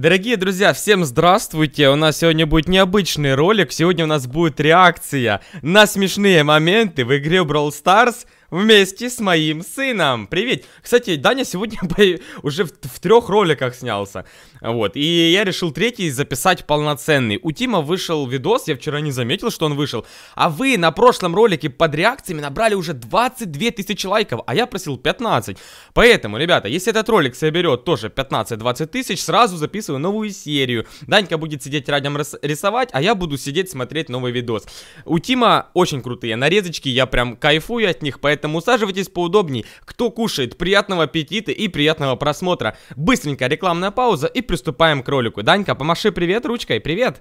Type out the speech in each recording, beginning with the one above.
Дорогие друзья, всем здравствуйте! У нас сегодня будет необычный ролик. Сегодня у нас будет реакция на смешные моменты в игре Brawl Stars вместе с моим сыном. Привет. Кстати, Даня сегодня уже в, в трех роликах снялся. Вот. И я решил третий записать полноценный. У Тима вышел видос, я вчера не заметил, что он вышел. А вы на прошлом ролике под реакциями набрали уже 22 тысячи лайков, а я просил 15. Поэтому, ребята, если этот ролик соберет тоже 15-20 тысяч, сразу записываю новую серию. Данька будет сидеть рядом рисовать, а я буду сидеть смотреть новый видос. У Тима очень крутые нарезочки, я прям кайфую от них, поэтому поэтому усаживайтесь поудобнее. Кто кушает, приятного аппетита и приятного просмотра. Быстренько рекламная пауза и приступаем к ролику. Данька, помаши привет ручкой, привет.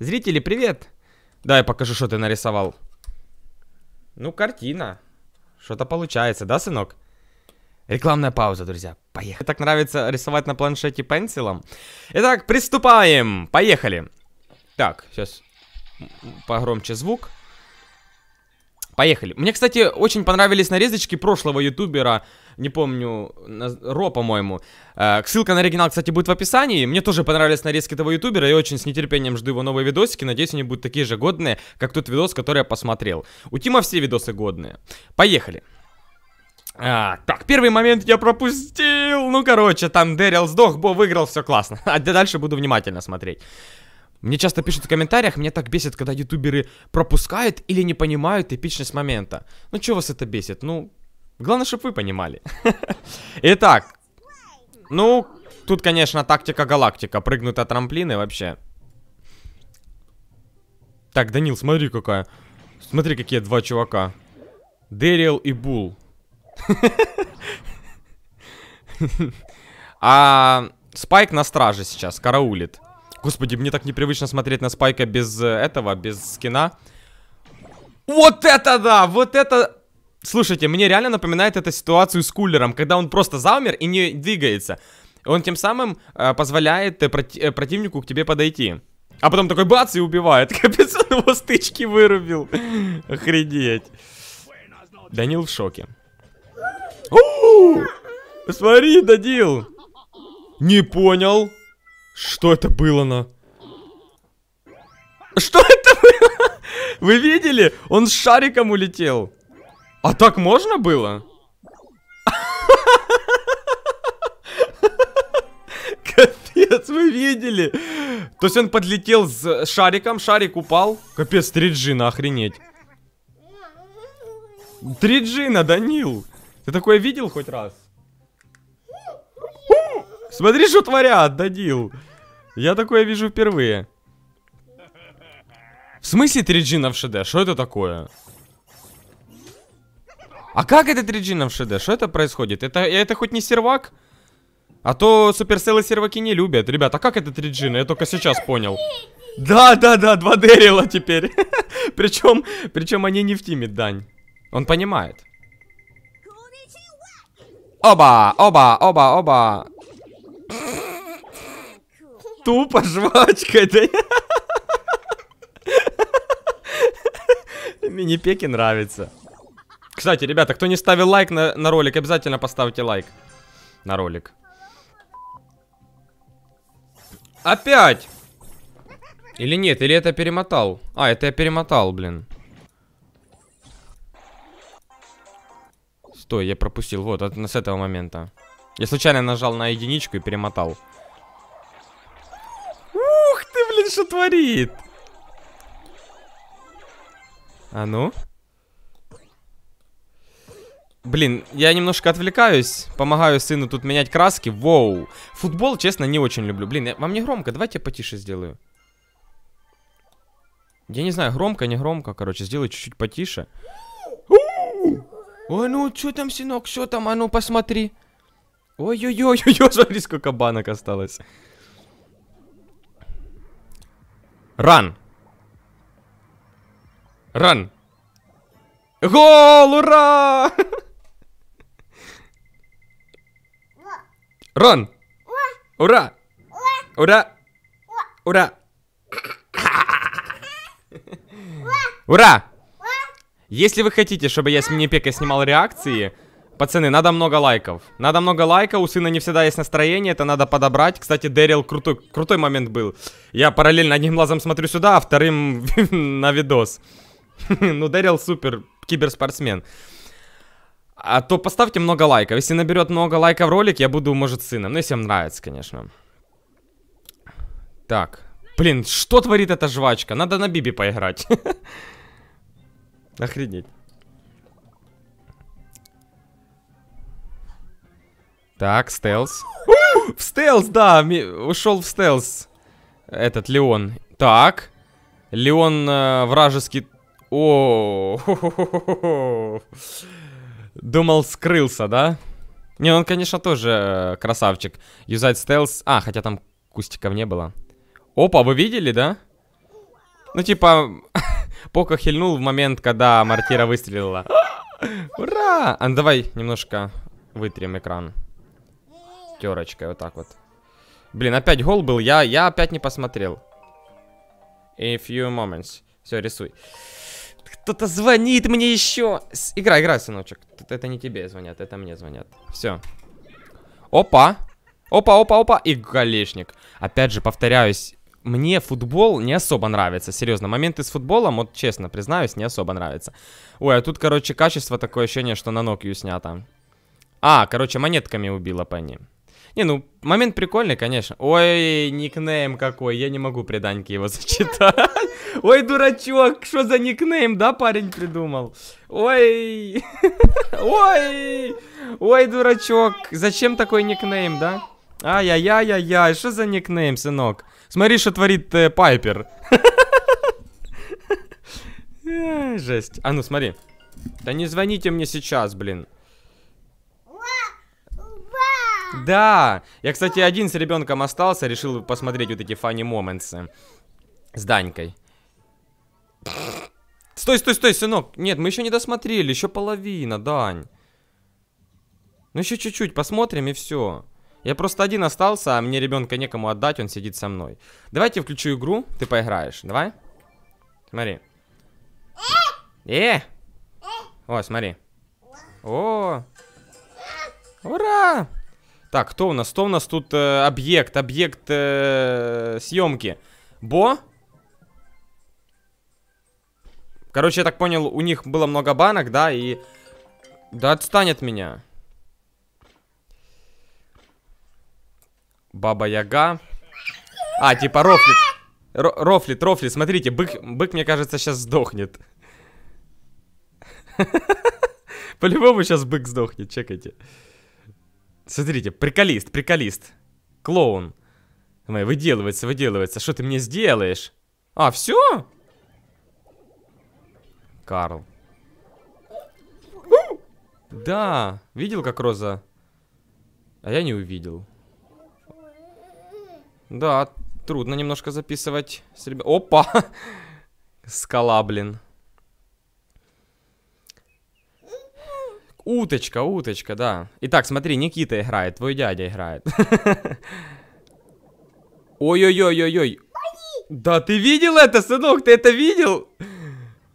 Зрители, привет. Давай покажу, что ты нарисовал. Ну, картина. Что-то получается, да, сынок? Рекламная пауза, друзья. Поехали. Мне так нравится рисовать на планшете пенсилом. Итак, приступаем. Поехали. Так, сейчас погромче звук. Поехали. Мне, кстати, очень понравились нарезочки прошлого ютубера, не помню, Ро, по-моему. Э, ссылка на оригинал, кстати, будет в описании. Мне тоже понравились нарезки этого ютубера, и очень с нетерпением жду его новые видосики. Надеюсь, они будут такие же годные, как тот видос, который я посмотрел. У Тима все видосы годные. Поехали. А, так, первый момент я пропустил. Ну, короче, там Дэрил сдох, Бо выиграл, все классно. А дальше буду внимательно смотреть. Мне часто пишут в комментариях, меня так бесит, когда ютуберы пропускают или не понимают эпичность момента. Ну, что вас это бесит? Ну, главное, чтобы вы понимали. Итак, ну, тут, конечно, тактика галактика. Прыгнут от трамплины вообще. Так, Данил, смотри какая. Смотри, какие два чувака. Дэрил и Бул. А Спайк на страже сейчас, караулит. Господи, мне так непривычно смотреть на Спайка без э, этого, без скина. Вот это да! Вот это... Слушайте, мне реально напоминает эта ситуацию с кулером, когда он просто замер и не двигается. Он тем самым э, позволяет э, проти э, противнику к тебе подойти. А потом такой бац и убивает. Капец, он его стычки вырубил. Охренеть. Данил в шоке. У Смотри, Данил. Не понял. Что это было на... Что это было? Вы видели? Он с шариком улетел. А так можно было? Капец, вы видели? То есть он подлетел с шариком, шарик упал. Капец, 3G, на охренеть. 3G на Данил. Ты такое видел хоть раз? Смотри, что творят, Данил. Я такое вижу впервые. В смысле 3G на ВШД? Что это такое? А как это 3G на ВШД? Что это происходит? Это, это хоть не сервак? А то суперселы серваки не любят. Ребята, а как это 3G? Я только сейчас понял. Да, да, да, два Дэрила теперь. причем, причем они не в тиме, Дань. Он понимает. Оба, оба, оба, оба тупо жвачкой. Да? Мини-пеки нравится. Кстати, ребята, кто не ставил лайк на, на ролик, обязательно поставьте лайк на ролик. Опять! Или нет, или это перемотал? А, это я перемотал, блин. Стой, я пропустил. Вот, от, с этого момента. Я случайно нажал на единичку и перемотал он что творит? А ну? Блин, я немножко отвлекаюсь. Помогаю сыну тут менять краски. Воу. Футбол, честно, не очень люблю. Блин, я, вам не громко. Давайте я потише сделаю. Я не знаю, громко, не громко. Короче, сделаю чуть-чуть потише. Ой, ну, что там, сынок? Что там? А ну, посмотри. Ой-ой-ой-ой, смотри, сколько банок осталось. Ран. Ран. Гол, ура! Рон! Ура! Ура! Ура! Ура! Если вы хотите, чтобы я с Минипека снимал реакции, Пацаны, надо много лайков. Надо много лайков, у сына не всегда есть настроение, это надо подобрать. Кстати, Дэрил крутой, крутой момент был. Я параллельно одним глазом смотрю сюда, а вторым на видос. ну, Дэрил супер киберспортсмен. А то поставьте много лайков. Если наберет много лайков ролик, я буду, может, сыном. Ну, если вам нравится, конечно. Так. Блин, что творит эта жвачка? Надо на Биби поиграть. Охренеть. Так, стелс. в стелс, да, ушел в стелс. Этот Леон. Так. Леон э, вражеский... О, Думал, скрылся, да? Не, он, конечно, тоже э, красавчик. Юзать стелс... А, хотя там кустиков не было. Опа, вы видели, да? Ну, типа, Пока хильнул в момент, когда Мартира выстрелила. Ура! А, ну, давай немножко вытрем экран шестерочкой, вот так вот. Блин, опять гол был, я, я опять не посмотрел. A few moments. Все, рисуй. Кто-то звонит мне еще. Игра, играй сыночек. Тут это не тебе звонят, это мне звонят. Все. Опа. Опа, опа, опа. И голешник. Опять же, повторяюсь, мне футбол не особо нравится. Серьезно, моменты с футболом, вот честно признаюсь, не особо нравится. Ой, а тут, короче, качество такое ощущение, что на Nokia снято. А, короче, монетками убила по ним. Не, ну, момент прикольный, конечно. Ой, никнейм какой, я не могу при Даньке его зачитать. Ой, дурачок, что за никнейм, да, парень придумал? Ой, ой, ой, дурачок, зачем такой никнейм, да? Ай-яй-яй-яй-яй, что за никнейм, сынок? Смотри, что творит э, Пайпер. Жесть. А ну, смотри. Да не звоните мне сейчас, блин. Да! Я, кстати, один с ребенком остался, решил посмотреть вот эти фанни моментсы э, с Данькой. Стой, стой, стой, сынок. Нет, мы еще не досмотрели, еще половина, Дань. Ну еще чуть-чуть посмотрим и все. Я просто один остался, а мне ребенка некому отдать, он сидит со мной. Давайте включу игру, ты поиграешь. Давай. Смотри. Э! О, смотри. О! Ура! Так, кто у нас? Кто у нас тут э, объект? Объект э, съемки. Бо? Короче, я так понял, у них было много банок, да, и... Да отстанет от меня. Баба Яга. А, типа Рофлит. Р рофлит, Рофлит, смотрите, бык, бык, мне кажется, сейчас сдохнет. По-любому сейчас бык сдохнет, чекайте. Смотрите, приколист, приколист. Клоун. Давай, выделывается, выделывается. Что ты мне сделаешь? А, все? Карл. Да, видел, как Роза... А я не увидел. Да, трудно немножко записывать с ребят... Опа! Скала, блин. Уточка, уточка, да. Итак, смотри, Никита играет, твой дядя играет. Ой-ой-ой-ой-ой. Да ты видел это, сынок, ты это видел?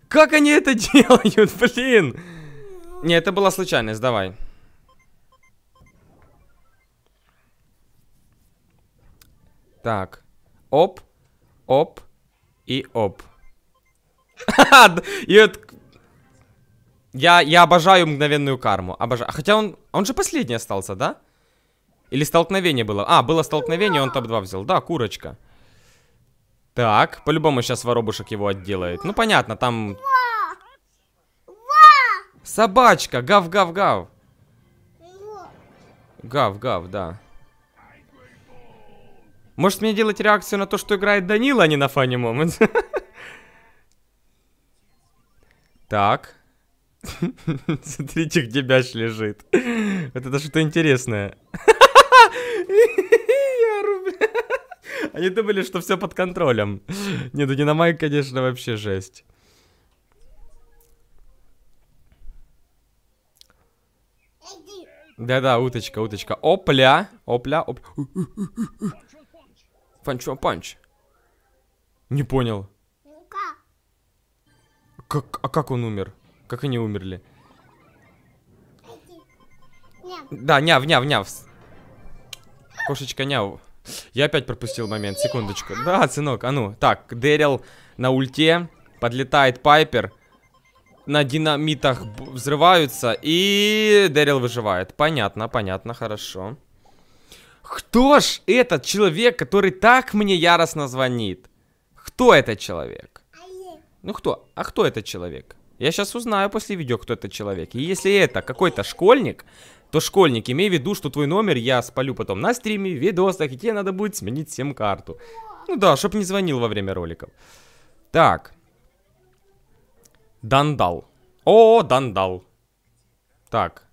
Как они это делают, блин? Не, это была случайность, давай. Так. Оп, оп и оп. И вот я, я обожаю мгновенную карму. Обожаю. А хотя он... Он же последний остался, да? Или столкновение было? А, было столкновение, он топ-2 взял. Да, курочка. Так, по-любому сейчас воробушек его отделает. Ну, понятно, там... Собачка, гав-гав-гав. Гав-гав, да. Может мне делать реакцию на то, что играет Данила, а не на Funny Moments? Так. Смотрите, где мяч лежит. Вот это что-то интересное. Они думали, что все под контролем. Нет, у ну Динамайк, конечно, вообще жесть. Да-да, уточка, уточка. Опля, опля, опля. Панч, панч. Не понял. Как? А как он умер? Как они умерли? Да, няв, няв, няв. Кошечка няв. Я опять пропустил момент, секундочку. Да, сынок, а ну. Так, Дэрил на ульте. Подлетает Пайпер. На динамитах взрываются. И Дэрил выживает. Понятно, понятно, хорошо. Кто ж этот человек, который так мне яростно звонит? Кто этот человек? А ну кто? А кто этот человек? Я сейчас узнаю после видео, кто этот человек. И если это какой-то школьник, то школьник, имей в виду, что твой номер я спалю потом на стриме, в видосах, и тебе надо будет сменить сим-карту. Ну да, чтоб не звонил во время роликов. Так. Дандал. О, Дандал. Так.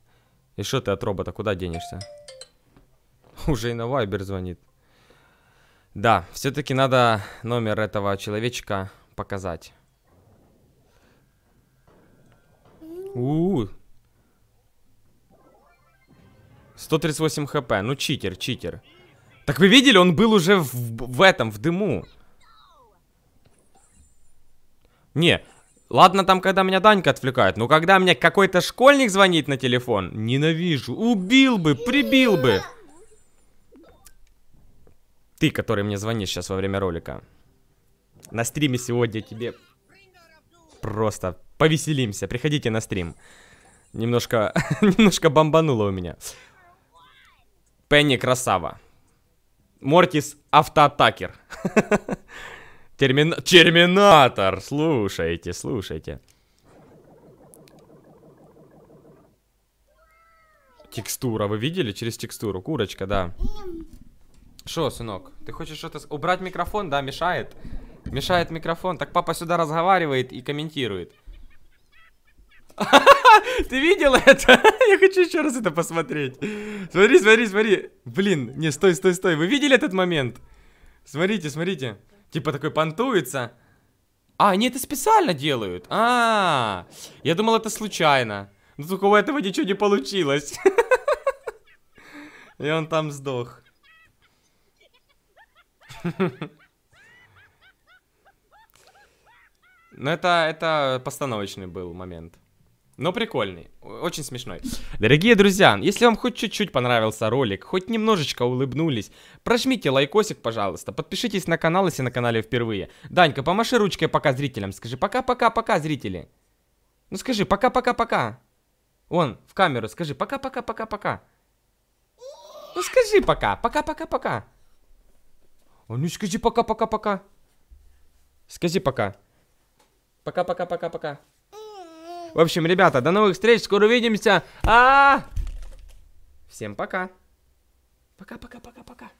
И что ты от робота? Куда денешься? Уже и на Вайбер звонит. Да, все-таки надо номер этого человечка показать. У, -у, -у. 138 хп. Ну, читер, читер. Так вы видели, он был уже в, в этом, в дыму. Не, ладно там, когда меня Данька отвлекает, но когда мне какой-то школьник звонит на телефон, ненавижу. Убил бы, прибил бы. Ты, который мне звонишь сейчас во время ролика. На стриме сегодня тебе просто повеселимся. Приходите на стрим. Немножко, немножко бомбануло у меня. Пенни красава. Мортис автоатакер. Термин... Терминатор! Слушайте, слушайте. Текстура, вы видели? Через текстуру. Курочка, да. Что, сынок? Ты хочешь что-то... Убрать микрофон, да, мешает? Мешает микрофон. Так папа сюда разговаривает и комментирует. Ты видел это? Я хочу еще раз это посмотреть. Смотри, смотри, смотри. Блин, не, стой, стой, стой. Вы видели этот момент? Смотрите, смотрите. Типа такой понтуется. А, они это специально делают. А, -а, -а. я думал, это случайно. Но ну, только у этого ничего не получилось. И он там сдох. Но ну, это, это постановочный был момент. Но прикольный, очень смешной. Дорогие друзья, если вам хоть чуть-чуть понравился ролик, хоть немножечко улыбнулись, прожмите лайкосик, пожалуйста, подпишитесь на канал, если на канале впервые. Данька, помаши ручкой пока зрителям, скажи пока-пока-пока, зрители. Ну скажи пока-пока-пока. Он, в камеру, скажи пока-пока-пока-пока. Ну скажи пока, пока-пока-пока. А ну скажи пока-пока-пока. Скажи пока. Пока-пока-пока-пока. В общем, ребята, до новых встреч, скоро увидимся. А! -а, -а! Всем пока. Пока-пока-пока-пока.